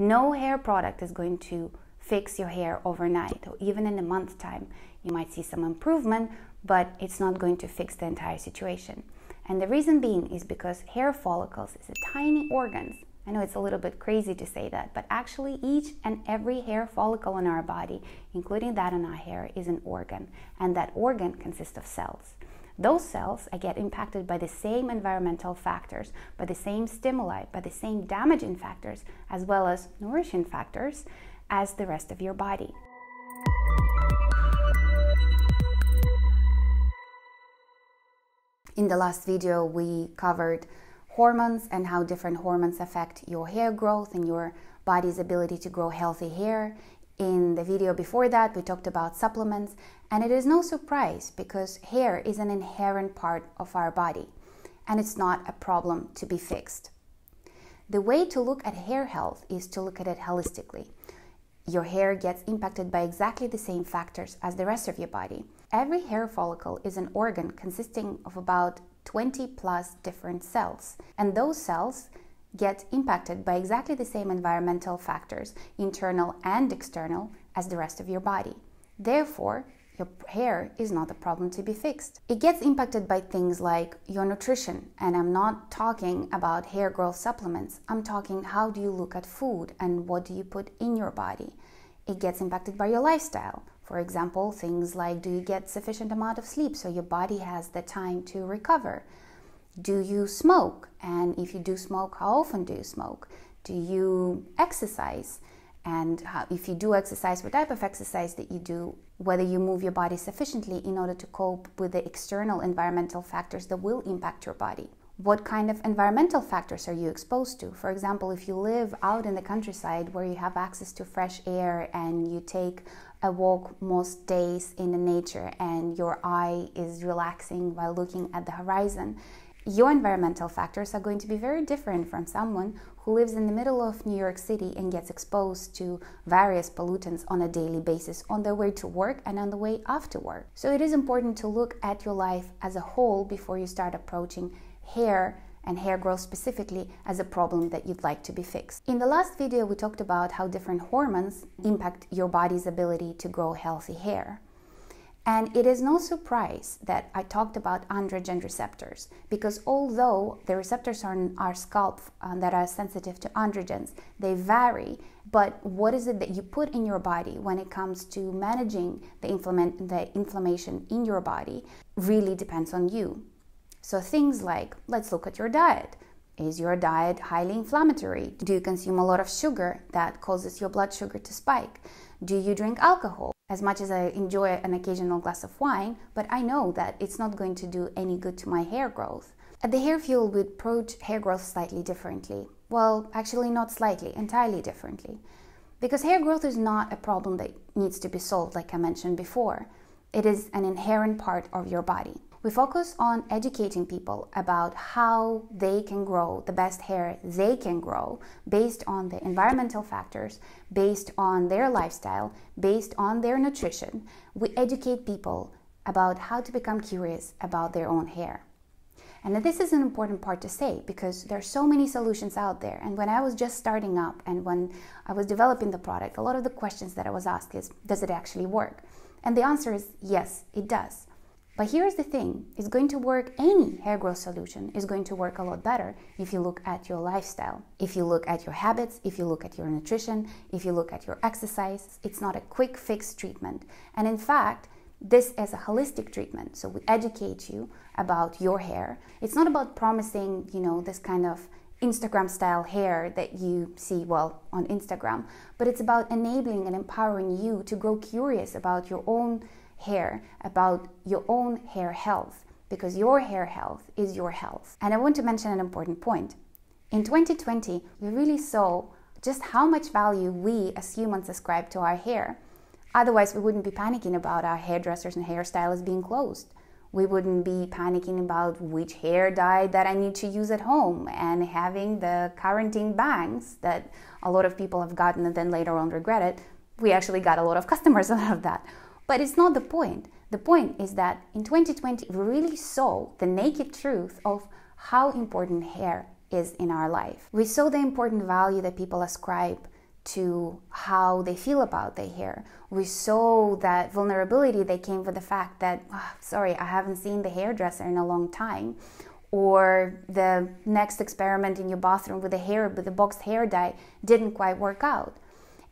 No hair product is going to fix your hair overnight or even in a month time. You might see some improvement, but it's not going to fix the entire situation. And the reason being is because hair follicles is a tiny organs. I know it's a little bit crazy to say that, but actually each and every hair follicle in our body, including that in our hair, is an organ, and that organ consists of cells. Those cells get impacted by the same environmental factors, by the same stimuli, by the same damaging factors, as well as nourishing factors as the rest of your body. In the last video, we covered hormones and how different hormones affect your hair growth and your body's ability to grow healthy hair. In the video before that, we talked about supplements, and it is no surprise because hair is an inherent part of our body and it's not a problem to be fixed. The way to look at hair health is to look at it holistically. Your hair gets impacted by exactly the same factors as the rest of your body. Every hair follicle is an organ consisting of about 20 plus different cells, and those cells get impacted by exactly the same environmental factors, internal and external, as the rest of your body. Therefore, your hair is not a problem to be fixed. It gets impacted by things like your nutrition, and I'm not talking about hair growth supplements. I'm talking how do you look at food and what do you put in your body. It gets impacted by your lifestyle. For example, things like do you get sufficient amount of sleep so your body has the time to recover? Do you smoke? And if you do smoke, how often do you smoke? Do you exercise? And how, if you do exercise, what type of exercise that you do, whether you move your body sufficiently in order to cope with the external environmental factors that will impact your body. What kind of environmental factors are you exposed to? For example, if you live out in the countryside where you have access to fresh air and you take a walk most days in the nature and your eye is relaxing while looking at the horizon, your environmental factors are going to be very different from someone who lives in the middle of New York City and gets exposed to various pollutants on a daily basis on their way to work and on the way after work. So it is important to look at your life as a whole before you start approaching hair and hair growth specifically as a problem that you'd like to be fixed. In the last video, we talked about how different hormones impact your body's ability to grow healthy hair. And it is no surprise that I talked about androgen receptors because although the receptors on our scalp uh, that are sensitive to androgens, they vary. But what is it that you put in your body when it comes to managing the, the inflammation in your body really depends on you. So things like let's look at your diet. Is your diet highly inflammatory? Do you consume a lot of sugar that causes your blood sugar to spike? Do you drink alcohol? as much as I enjoy an occasional glass of wine, but I know that it's not going to do any good to my hair growth. At uh, the hair fuel, we approach hair growth slightly differently. Well, actually, not slightly, entirely differently. Because hair growth is not a problem that needs to be solved, like I mentioned before, it is an inherent part of your body. We focus on educating people about how they can grow the best hair they can grow based on the environmental factors, based on their lifestyle, based on their nutrition. We educate people about how to become curious about their own hair. And this is an important part to say because there are so many solutions out there. And when I was just starting up and when I was developing the product, a lot of the questions that I was asked is, does it actually work? And the answer is yes, it does. But here's the thing, it's going to work, any hair growth solution is going to work a lot better if you look at your lifestyle, if you look at your habits, if you look at your nutrition, if you look at your exercise. It's not a quick fix treatment. And in fact, this is a holistic treatment. So we educate you about your hair. It's not about promising, you know, this kind of Instagram style hair that you see, well, on Instagram, but it's about enabling and empowering you to grow curious about your own hair, about your own hair health, because your hair health is your health. And I want to mention an important point. In 2020, we really saw just how much value we as humans ascribe to our hair. Otherwise, we wouldn't be panicking about our hairdressers and hairstylists being closed. We wouldn't be panicking about which hair dye that I need to use at home and having the quarantine bangs that a lot of people have gotten and then later on regretted. We actually got a lot of customers out of that. But it's not the point. The point is that in 2020, we really saw the naked truth of how important hair is in our life. We saw the important value that people ascribe to how they feel about their hair. We saw that vulnerability that came with the fact that, oh, sorry, I haven't seen the hairdresser in a long time. Or the next experiment in your bathroom with the hair, with the boxed hair dye didn't quite work out.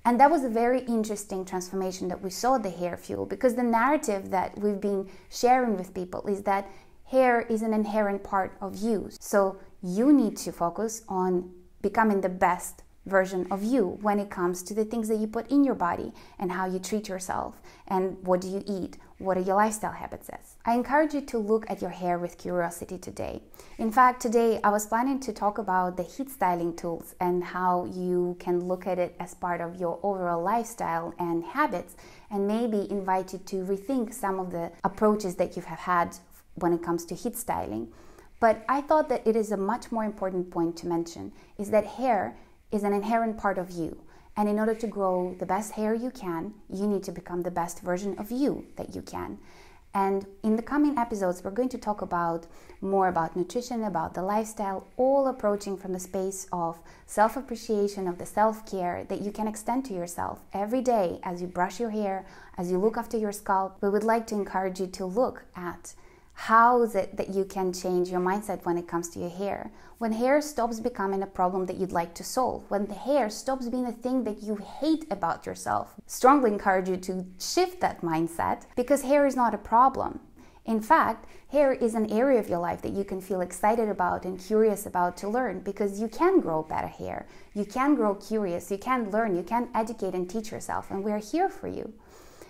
And that was a very interesting transformation that we saw the hair fuel because the narrative that we've been sharing with people is that hair is an inherent part of you. So you need to focus on becoming the best version of you when it comes to the things that you put in your body and how you treat yourself and what do you eat what are your lifestyle habits is. I encourage you to look at your hair with curiosity today. In fact, today I was planning to talk about the heat styling tools and how you can look at it as part of your overall lifestyle and habits and maybe invite you to rethink some of the approaches that you have had when it comes to heat styling. But I thought that it is a much more important point to mention is that hair is an inherent part of you. And in order to grow the best hair you can, you need to become the best version of you that you can. And in the coming episodes, we're going to talk about more about nutrition, about the lifestyle, all approaching from the space of self appreciation, of the self care that you can extend to yourself every day as you brush your hair, as you look after your scalp. We would like to encourage you to look at how is it that you can change your mindset when it comes to your hair? When hair stops becoming a problem that you'd like to solve, when the hair stops being a thing that you hate about yourself, strongly encourage you to shift that mindset because hair is not a problem. In fact, hair is an area of your life that you can feel excited about and curious about to learn because you can grow better hair. You can grow curious, you can learn, you can educate and teach yourself, and we're here for you.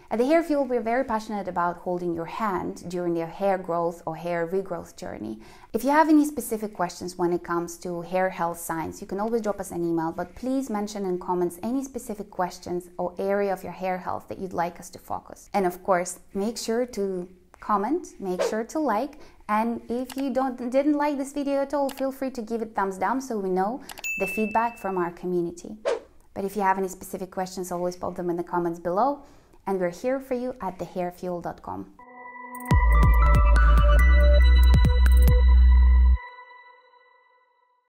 At the Hair Fuel, we're very passionate about holding your hand during your hair growth or hair regrowth journey. If you have any specific questions when it comes to hair health science, you can always drop us an email, but please mention in comments any specific questions or area of your hair health that you'd like us to focus. And of course, make sure to comment, make sure to like, and if you don't didn't like this video at all, feel free to give it thumbs down so we know the feedback from our community. But if you have any specific questions, always pop them in the comments below and we're here for you at thehairfuel.com.